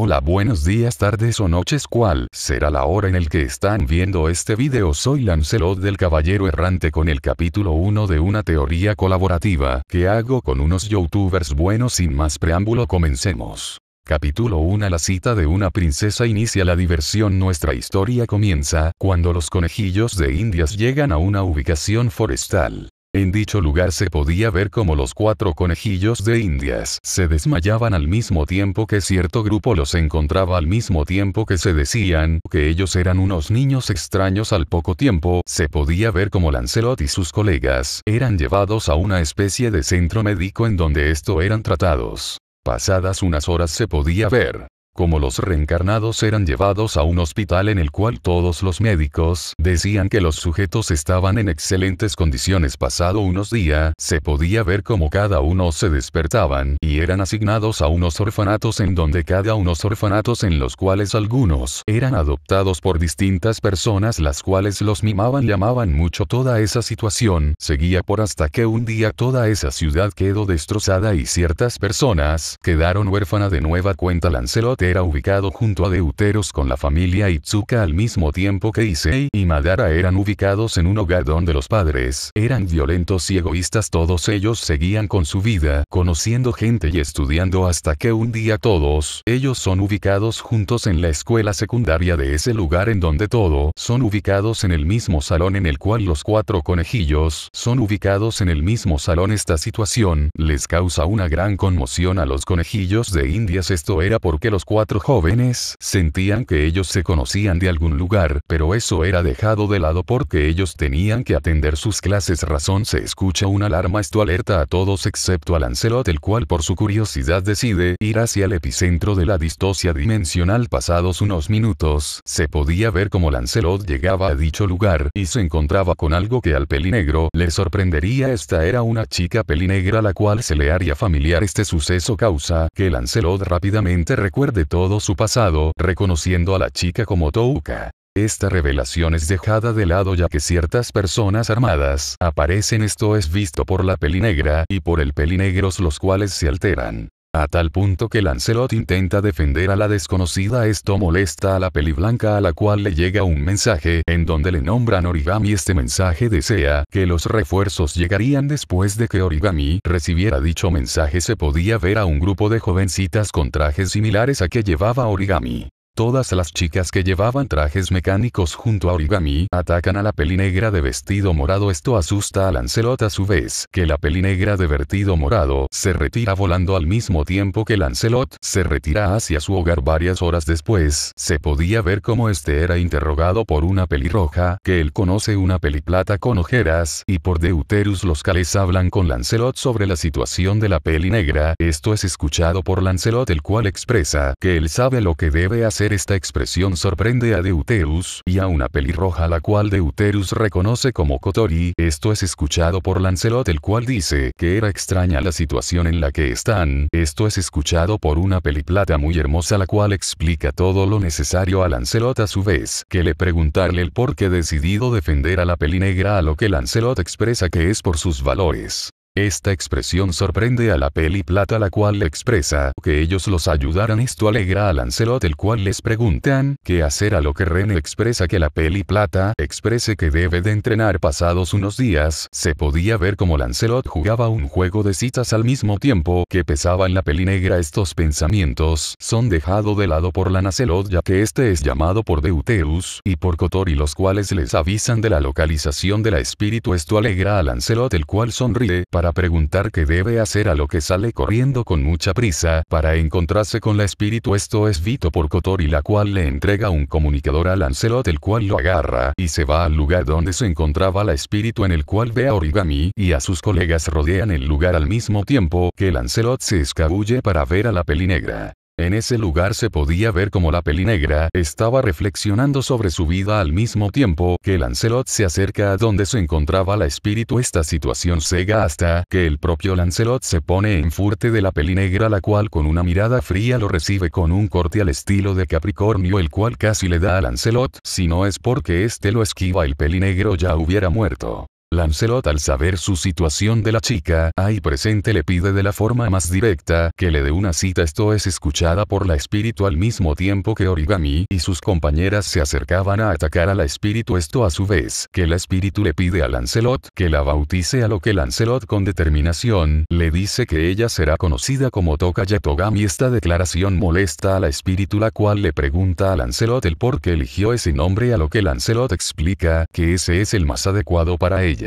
Hola buenos días tardes o noches cuál será la hora en el que están viendo este video soy Lancelot del Caballero Errante con el capítulo 1 de una teoría colaborativa que hago con unos youtubers buenos sin más preámbulo comencemos. Capítulo 1 La cita de una princesa inicia la diversión Nuestra historia comienza cuando los conejillos de indias llegan a una ubicación forestal. En dicho lugar se podía ver como los cuatro conejillos de indias se desmayaban al mismo tiempo que cierto grupo los encontraba al mismo tiempo que se decían que ellos eran unos niños extraños al poco tiempo, se podía ver como Lancelot y sus colegas eran llevados a una especie de centro médico en donde esto eran tratados. Pasadas unas horas se podía ver como los reencarnados eran llevados a un hospital en el cual todos los médicos decían que los sujetos estaban en excelentes condiciones pasado unos días, se podía ver como cada uno se despertaban y eran asignados a unos orfanatos en donde cada unos orfanatos en los cuales algunos eran adoptados por distintas personas las cuales los mimaban y amaban mucho toda esa situación, seguía por hasta que un día toda esa ciudad quedó destrozada y ciertas personas quedaron huérfana de nueva cuenta Lancelote era ubicado junto a Deuteros con la familia Itsuka al mismo tiempo que Issei y Madara eran ubicados en un hogar donde los padres eran violentos y egoístas. Todos ellos seguían con su vida, conociendo gente y estudiando hasta que un día todos ellos son ubicados juntos en la escuela secundaria de ese lugar en donde todo son ubicados en el mismo salón en el cual los cuatro conejillos son ubicados en el mismo salón. Esta situación les causa una gran conmoción a los conejillos de Indias. Esto era porque los cuatro cuatro jóvenes sentían que ellos se conocían de algún lugar, pero eso era dejado de lado porque ellos tenían que atender sus clases. Razón se escucha una alarma, esto alerta a todos excepto a Lancelot, el cual por su curiosidad decide ir hacia el epicentro de la distocia dimensional. Pasados unos minutos, se podía ver como Lancelot llegaba a dicho lugar y se encontraba con algo que al pelinegro le sorprendería. Esta era una chica pelinegra la cual se le haría familiar. Este suceso causa que Lancelot rápidamente recuerda de todo su pasado, reconociendo a la chica como Touka. Esta revelación es dejada de lado ya que ciertas personas armadas aparecen esto es visto por la peli negra y por el pelinegros los cuales se alteran. A tal punto que Lancelot intenta defender a la desconocida esto molesta a la peli blanca a la cual le llega un mensaje en donde le nombran Origami este mensaje desea que los refuerzos llegarían después de que Origami recibiera dicho mensaje se podía ver a un grupo de jovencitas con trajes similares a que llevaba Origami. Todas las chicas que llevaban trajes mecánicos junto a Origami atacan a la peli negra de vestido morado. Esto asusta a Lancelot a su vez que la peli negra de vestido morado se retira volando al mismo tiempo que Lancelot se retira hacia su hogar varias horas después. Se podía ver cómo este era interrogado por una pelirroja, que él conoce una peli plata con ojeras, y por Deuterus los Cales hablan con Lancelot sobre la situación de la peli negra. Esto es escuchado por Lancelot el cual expresa que él sabe lo que debe hacer esta expresión sorprende a Deuterus y a una pelirroja la cual Deuterus reconoce como Kotori, esto es escuchado por Lancelot el cual dice que era extraña la situación en la que están, esto es escuchado por una plata muy hermosa la cual explica todo lo necesario a Lancelot a su vez, que le preguntarle el por qué decidido defender a la peli negra a lo que Lancelot expresa que es por sus valores. Esta expresión sorprende a la peli plata la cual le expresa que ellos los ayudaran. Esto alegra a Lancelot el cual les preguntan qué hacer a lo que René expresa que la peli plata exprese que debe de entrenar pasados unos días. Se podía ver como Lancelot jugaba un juego de citas al mismo tiempo que pesaba en la peli negra. Estos pensamientos son dejado de lado por Lancelot ya que este es llamado por Deuteus y por Cotori los cuales les avisan de la localización de la espíritu. Esto alegra a Lancelot el cual sonríe para preguntar qué debe hacer a lo que sale corriendo con mucha prisa para encontrarse con la espíritu esto es Vito por y la cual le entrega un comunicador a Lancelot el cual lo agarra y se va al lugar donde se encontraba la espíritu en el cual ve a Origami y a sus colegas rodean el lugar al mismo tiempo que Lancelot se escabulle para ver a la peli negra. En ese lugar se podía ver como la peli negra estaba reflexionando sobre su vida al mismo tiempo que Lancelot se acerca a donde se encontraba la espíritu. Esta situación sega hasta que el propio Lancelot se pone en furte de la peli negra la cual con una mirada fría lo recibe con un corte al estilo de Capricornio el cual casi le da a Lancelot si no es porque este lo esquiva el Pelinegro ya hubiera muerto. Lancelot al saber su situación de la chica ahí presente le pide de la forma más directa que le dé una cita esto es escuchada por la espíritu al mismo tiempo que Origami y sus compañeras se acercaban a atacar a la espíritu esto a su vez que la espíritu le pide a Lancelot que la bautice a lo que Lancelot con determinación le dice que ella será conocida como Toka esta declaración molesta a la espíritu la cual le pregunta a Lancelot el por qué eligió ese nombre a lo que Lancelot explica que ese es el más adecuado para ella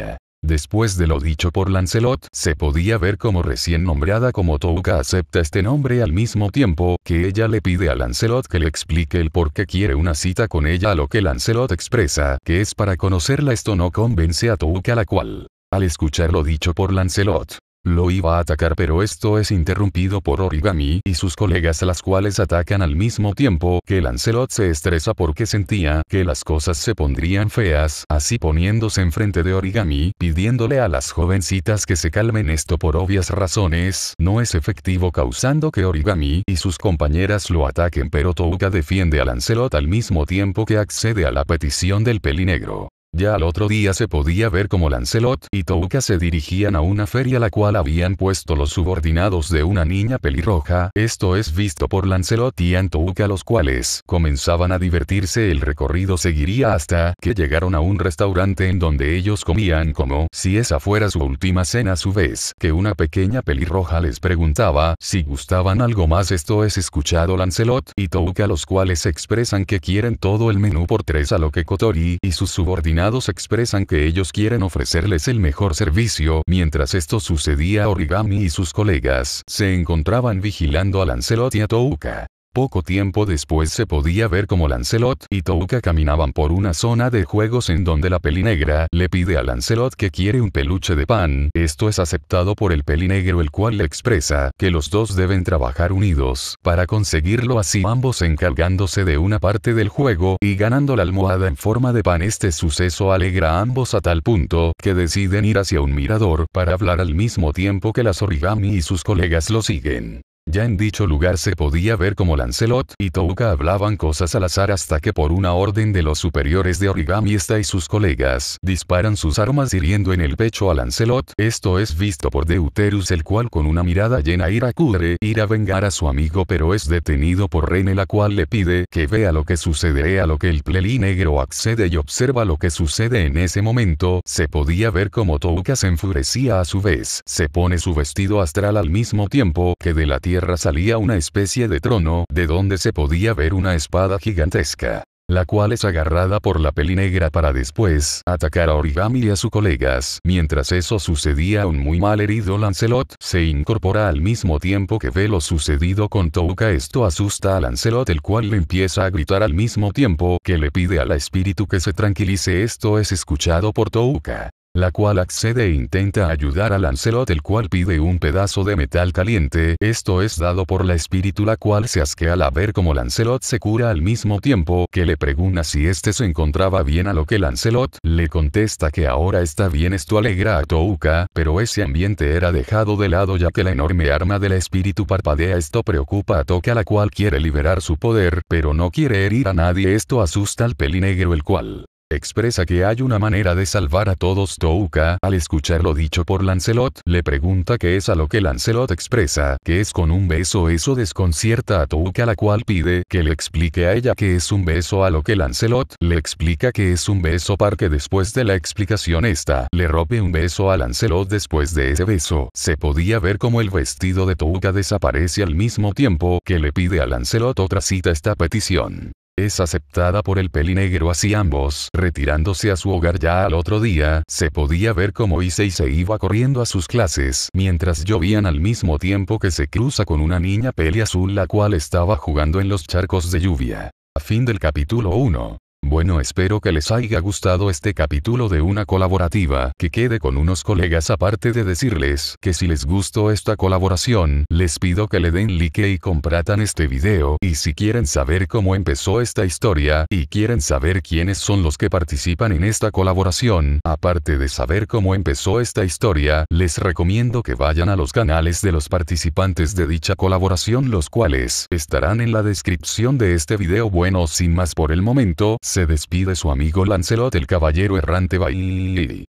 Después de lo dicho por Lancelot, se podía ver como recién nombrada como Touka acepta este nombre al mismo tiempo que ella le pide a Lancelot que le explique el por qué quiere una cita con ella a lo que Lancelot expresa que es para conocerla esto no convence a Touka la cual, al escuchar lo dicho por Lancelot, lo iba a atacar pero esto es interrumpido por Origami y sus colegas las cuales atacan al mismo tiempo que Lancelot se estresa porque sentía que las cosas se pondrían feas, así poniéndose enfrente de Origami, pidiéndole a las jovencitas que se calmen esto por obvias razones, no es efectivo causando que Origami y sus compañeras lo ataquen pero Touka defiende a Lancelot al mismo tiempo que accede a la petición del pelinegro. Ya al otro día se podía ver cómo Lancelot y Touka se dirigían a una feria la cual habían puesto los subordinados de una niña pelirroja, esto es visto por Lancelot y Antouka los cuales comenzaban a divertirse el recorrido seguiría hasta que llegaron a un restaurante en donde ellos comían como si esa fuera su última cena a su vez que una pequeña pelirroja les preguntaba si gustaban algo más esto es escuchado Lancelot y Touka los cuales expresan que quieren todo el menú por tres a lo que Kotori y sus subordinados expresan que ellos quieren ofrecerles el mejor servicio. Mientras esto sucedía, Origami y sus colegas se encontraban vigilando a Lancelot y a Touka. Poco tiempo después se podía ver como Lancelot y Touka caminaban por una zona de juegos en donde la pelinegra le pide a Lancelot que quiere un peluche de pan, esto es aceptado por el pelinegro el cual le expresa que los dos deben trabajar unidos para conseguirlo así ambos encargándose de una parte del juego y ganando la almohada en forma de pan este suceso alegra a ambos a tal punto que deciden ir hacia un mirador para hablar al mismo tiempo que las origami y sus colegas lo siguen. Ya en dicho lugar se podía ver como Lancelot y Touka hablaban cosas al azar hasta que por una orden de los superiores de origami está y sus colegas disparan sus armas hiriendo en el pecho a Lancelot. Esto es visto por Deuterus el cual con una mirada llena ira cubre ir a vengar a su amigo pero es detenido por Rene la cual le pide que vea lo que sucede a lo que el pleli negro accede y observa lo que sucede en ese momento. Se podía ver como Touka se enfurecía a su vez. Se pone su vestido astral al mismo tiempo que de la tierra salía una especie de trono, de donde se podía ver una espada gigantesca la cual es agarrada por la peli negra para después atacar a Origami y a sus colegas. Mientras eso sucedía un muy mal herido Lancelot se incorpora al mismo tiempo que ve lo sucedido con Touka esto asusta a Lancelot el cual le empieza a gritar al mismo tiempo que le pide al espíritu que se tranquilice esto es escuchado por Touka la cual accede e intenta ayudar a Lancelot el cual pide un pedazo de metal caliente, esto es dado por la espíritu la cual se asquea al ver como Lancelot se cura al mismo tiempo que le pregunta si este se encontraba bien a lo que Lancelot le contesta que ahora está bien esto alegra a Touka, pero ese ambiente era dejado de lado ya que la enorme arma del espíritu parpadea esto preocupa a Toca la cual quiere liberar su poder, pero no quiere herir a nadie esto asusta al pelinegro el cual Expresa que hay una manera de salvar a todos. Touka, al escuchar lo dicho por Lancelot, le pregunta qué es a lo que Lancelot expresa, que es con un beso. Eso desconcierta a Touka la cual pide que le explique a ella que es un beso a lo que Lancelot le explica que es un beso para que después de la explicación esta, le robe un beso a Lancelot después de ese beso. Se podía ver como el vestido de Touka desaparece al mismo tiempo que le pide a Lancelot otra cita esta petición es aceptada por el pelinegro así ambos, retirándose a su hogar ya al otro día, se podía ver cómo y se iba corriendo a sus clases, mientras llovían al mismo tiempo que se cruza con una niña peli azul la cual estaba jugando en los charcos de lluvia. A fin del capítulo 1. Bueno espero que les haya gustado este capítulo de una colaborativa que quede con unos colegas aparte de decirles que si les gustó esta colaboración, les pido que le den like y compratan este video y si quieren saber cómo empezó esta historia y quieren saber quiénes son los que participan en esta colaboración, aparte de saber cómo empezó esta historia, les recomiendo que vayan a los canales de los participantes de dicha colaboración los cuales estarán en la descripción de este video bueno sin más por el momento, se despide su amigo Lancelot el caballero errante Bailey.